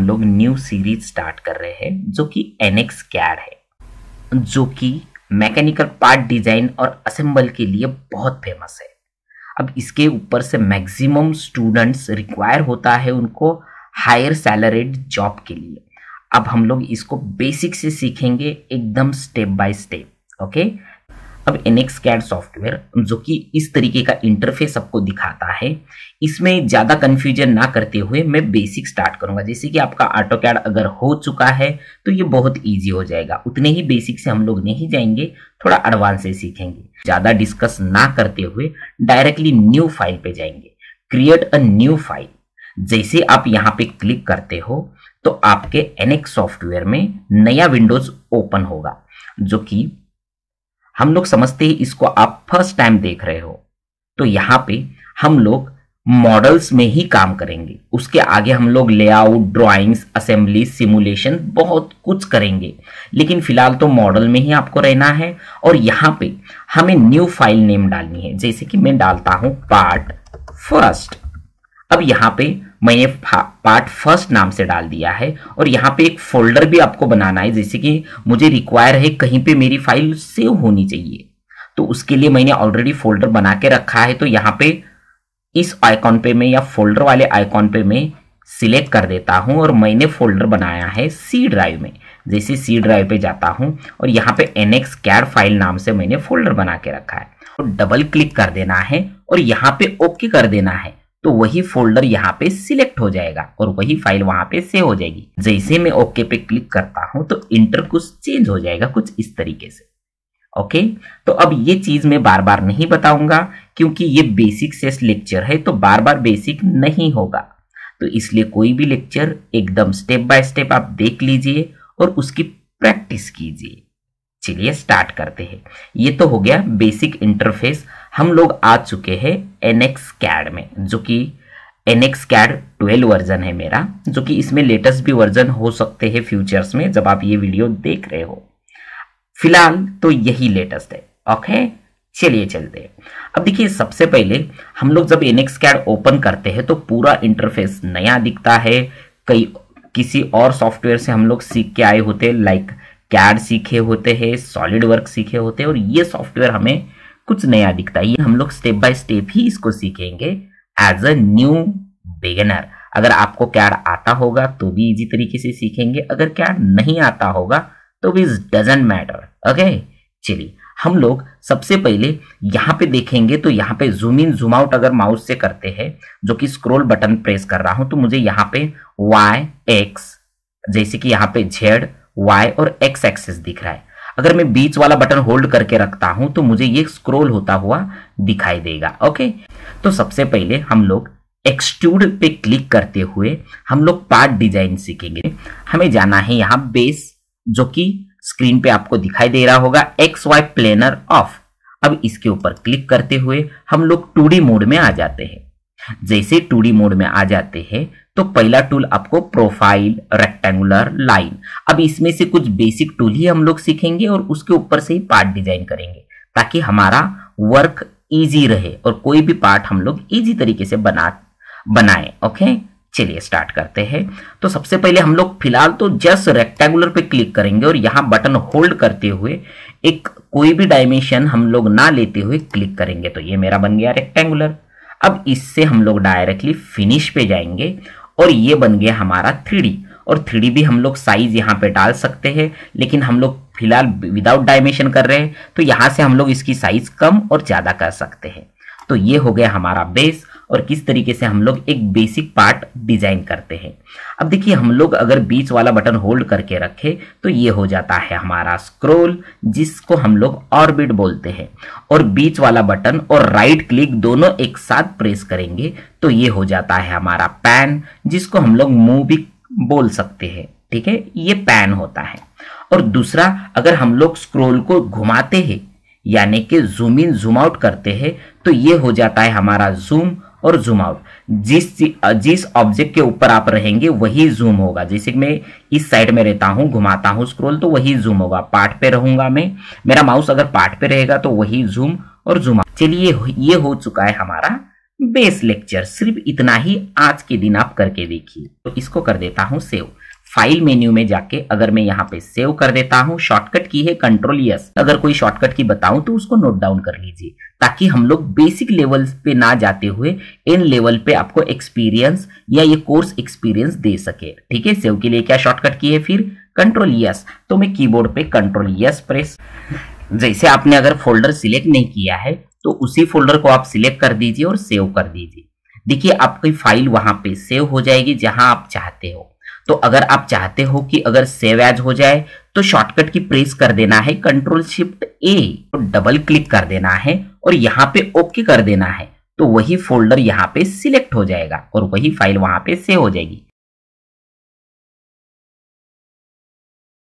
हम लोग new series start कर रहे हैं जो कि एनएक्स कैड है जो कि मैकेनिकल पार्ट डिजाइन और असेंबल के लिए बहुत फेमस है अब इसके ऊपर से मैक्सिमम स्टूडेंट्स रिक्वायर होता है उनको हायर सैलरीड जॉब के लिए अब हम लोग इसको बेसिक से सीखेंगे एकदम स्टेप बाय स्टेप ओके अब एनएक्स कैड सॉफ्टवेयर जो कि इस तरीके का इंटरफेस आपको दिखाता है इसमें ज़्यादा कंफ्यूजन ना करते हुए मैं बेसिक स्टार्ट करूंगा जैसे कि आपका ऑटो कैड अगर हो चुका है तो ये बहुत इजी हो जाएगा उतने ही बेसिक से हम लोग नहीं जाएंगे थोड़ा एडवांस से सीखेंगे ज़्यादा डिस्कस ना करते हुए डायरेक्टली न्यू फाइल पे जाएंगे क्रिएट अ न्यू फाइल जैसे आप यहाँ पे क्लिक करते हो तो आपके एनएक्स सॉफ्टवेयर में नया विंडोज ओपन होगा जो कि हम लोग समझते हैं इसको आप फर्स्ट टाइम देख रहे हो तो यहाँ पे हम लोग मॉडल्स में ही काम करेंगे उसके आगे हम लोग लेआउट ड्राइंग्स असेंबली सिमुलेशन बहुत कुछ करेंगे लेकिन फिलहाल तो मॉडल में ही आपको रहना है और यहाँ पे हमें न्यू फाइल नेम डालनी है जैसे कि मैं डालता हूं पार्ट फर्स्ट अब यहाँ पे मैंने पार्ट फर्स्ट नाम से डाल दिया है और यहाँ पे एक फोल्डर भी आपको बनाना है जैसे कि मुझे रिक्वायर है कहीं पे मेरी फाइल सेव होनी चाहिए तो उसके लिए मैंने ऑलरेडी फोल्डर बना के रखा है तो यहाँ पे इस आइकॉन पे मैं या फोल्डर वाले आइकॉन पे मैं सिलेक्ट कर देता हूँ और मैंने फोल्डर बनाया है सी ड्राइव में जैसे सी ड्राइव पे जाता हूँ और यहाँ पे एन एक्स फाइल नाम से मैंने फोल्डर बना के रखा है तो डबल क्लिक कर देना है और यहाँ पे ओके कर देना है तो वही फोल्डर यहाँ पे सिलेक्ट हो जाएगा और वही फाइल वहां पे सेव हो जाएगी जैसे मैं ओके पे क्लिक करता हूँ तो इंटर कुछ चेंज हो जाएगा कुछ इस तरीके से ओके तो अब ये चीज मैं बार बार नहीं बताऊंगा क्योंकि ये बेसिक सेस लेक्चर है तो बार बार बेसिक नहीं होगा तो इसलिए कोई भी लेक्चर एकदम स्टेप बाय स्टेप आप देख लीजिए और उसकी प्रैक्टिस कीजिए चलिए स्टार्ट करते हैं ये तो हो गया बेसिक इंटरफेस हम लोग आ चुके हैं एनएक्स कैड में जो कि एनएक्स कैड ट्वेल्व वर्जन है मेरा जो कि इसमें लेटेस्ट भी वर्जन हो सकते हैं फ्यूचर्स में जब आप ये वीडियो देख रहे हो फिलहाल तो यही लेटेस्ट है ओके चलिए चलते हैं अब देखिए सबसे पहले हम लोग जब एनएक्स कैड ओपन करते हैं तो पूरा इंटरफेस नया दिखता है कई किसी और सॉफ्टवेयर से हम लोग सीख के आए होते हैं लाइक कैड सीखे होते हैं सॉलिड वर्क सीखे होते हैं और ये सॉफ्टवेयर हमें कुछ नया दिखता है ये हम लोग स्टेप बाय स्टेप ही इसको सीखेंगे एज अ न्यू बिगनर अगर आपको कैड आता होगा तो भी इजी तरीके से सीखेंगे अगर कैड नहीं आता होगा तो भी डजेंट मैटर ओके चलिए हम लोग सबसे पहले यहाँ पे देखेंगे तो यहाँ पे जूम इन जूम आउट अगर माउस से करते हैं जो कि स्क्रोल बटन प्रेस कर रहा हूं तो मुझे यहाँ पे वाई एक्स जैसे कि यहाँ पे झेड वाई और एक्स एक्सेस दिख रहा है अगर मैं बीच वाला बटन होल्ड करके रखता हूं तो मुझे ये स्क्रोल होता हुआ दिखाई देगा ओके तो सबसे पहले हम लोग एक्सट्यूड पे क्लिक करते हुए हम लोग पार्ट डिजाइन सीखेंगे हमें जाना है यहाँ बेस जो कि स्क्रीन पे आपको दिखाई दे रहा होगा एक्स वाई प्लेनर ऑफ अब इसके ऊपर क्लिक करते हुए हम लोग टू मोड में आ जाते हैं जैसे टू मोड में आ जाते हैं तो पहला टूल आपको प्रोफाइल रेक्टेंगुलर लाइन अब इसमें से कुछ बेसिक टूल ही हम लोग सीखेंगे और उसके ऊपर से ही पार्ट डिजाइन करेंगे ताकि हमारा वर्क इजी रहे और कोई भी पार्ट हम लोग इजी तरीके से बना बनाए ओके चलिए स्टार्ट करते हैं तो सबसे पहले हम लोग फिलहाल तो जस्ट रेक्टेंगुलर पे क्लिक करेंगे और यहाँ बटन होल्ड करते हुए एक कोई भी डायमेंशन हम लोग ना लेते हुए क्लिक करेंगे तो ये मेरा बन गया रेक्टेंगुलर अब इससे हम लोग डायरेक्टली फिनिश पे जाएंगे और ये बन गया हमारा थ्री और थ्री भी हम लोग साइज यहाँ पे डाल सकते हैं लेकिन हम लोग फिलहाल विदाउट डायमेंशन कर रहे हैं तो यहाँ से हम लोग इसकी साइज कम और ज़्यादा कर सकते हैं तो ये हो गया हमारा बेस और किस तरीके से हम लोग एक बेसिक पार्ट डिजाइन करते हैं अब देखिए हम लोग अगर बीच वाला बटन होल्ड करके रखे तो ये हो जाता है हमारा स्क्रोल जिसको हम लोग ऑर्बिट बोलते हैं और बीच वाला बटन और राइट क्लिक दोनों एक साथ प्रेस करेंगे तो ये हो जाता है हमारा पैन जिसको हम लोग मूव भी बोल सकते हैं ठीक है ये पैन होता है और दूसरा अगर हम लोग स्क्रोल को घुमाते हैं यानी कि जूम इन जूम आउट करते हैं तो ये हो जाता है हमारा जूम और जूम आउट जिस जिस ऑब्जेक्ट के ऊपर आप रहेंगे वही जूम होगा जैसे कि मैं इस साइड में रहता हूँ घुमाता हूं स्क्रोल तो वही जूम होगा पार्ट पे रहूंगा मैं मेरा माउस अगर पार्ट पे रहेगा तो वही जूम और जूम आउट चलिए ये हो चुका है हमारा बेस लेक्चर सिर्फ इतना ही आज के दिन आप करके देखिए तो इसको कर देता हूँ सेव फाइल मेन्यू में जाके अगर मैं यहाँ पे सेव कर देता हूँ शॉर्टकट की है कंट्रोल यस अगर कोई शॉर्टकट की बताऊं तो उसको नोट डाउन कर लीजिए ताकि हम लोग बेसिक लेवल पे ना जाते हुए इन लेवल पे आपको एक्सपीरियंस या ये कोर्स एक्सपीरियंस दे सके ठीक है सेव के लिए क्या शॉर्टकट की है फिर कंट्रोल यस तो मैं कीबोर्ड पे कंट्रोल यस प्रेस जैसे आपने अगर फोल्डर सिलेक्ट नहीं किया है तो उसी फोल्डर को आप सिलेक्ट कर दीजिए और सेव कर दीजिए देखिए आपकी फाइल वहां पे सेव हो जाएगी जहां आप चाहते हो तो अगर आप चाहते हो कि अगर सेव एज हो जाए तो शॉर्टकट की प्रेस कर देना है कंट्रोल शिफ्ट ए तो डबल क्लिक कर देना है और यहाँ पे ओके कर देना है तो वही फोल्डर यहाँ पे सिलेक्ट हो जाएगा और वही फाइल वहां पे सेव हो जाएगी